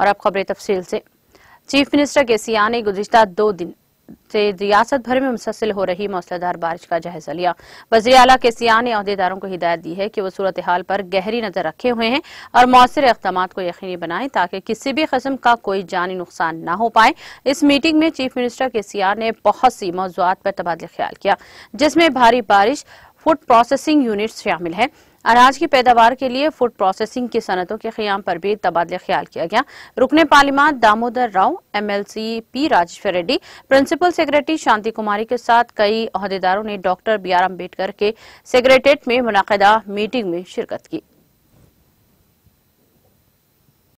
और अब खबरें तफसील से चीफ मिनिस्टर के सिया ने गुजशत दो दिन से रियासत भर में मुसलसिल हो रही मौसलाधार बारिश का जायजा लिया वजी अला के सिया ने अहदेदारों को हिदायत दी है कि वो सूरत हाल पर गहरी नजर रखे हुए हैं और मौसर इकदाम को यकीनी बनाएं ताकि किसी भी कस्म का कोई जानी नुकसान न हो पाए इस मीटिंग में चीफ मिनिस्टर के सिया ने बहुत सी मौजूद पर तबादला ख्याल किया जिसमें भारी बारिश फूड प्रोसेसिंग यूनिट्स शामिल है अनाज की पैदावार के लिए फूड प्रोसेसिंग की सनतों के क्याम पर भी तबादला ख्याल किया गया रुकने parliament Damodar Rao MLC P Rajeshwar Reddy principal secretary Shanti Kumari के साथ कई अहदेदारों ने डॉक्टर बी आर अम्बेडकर के सेक्रेटरियट में मुनदा मीटिंग में शिरकत की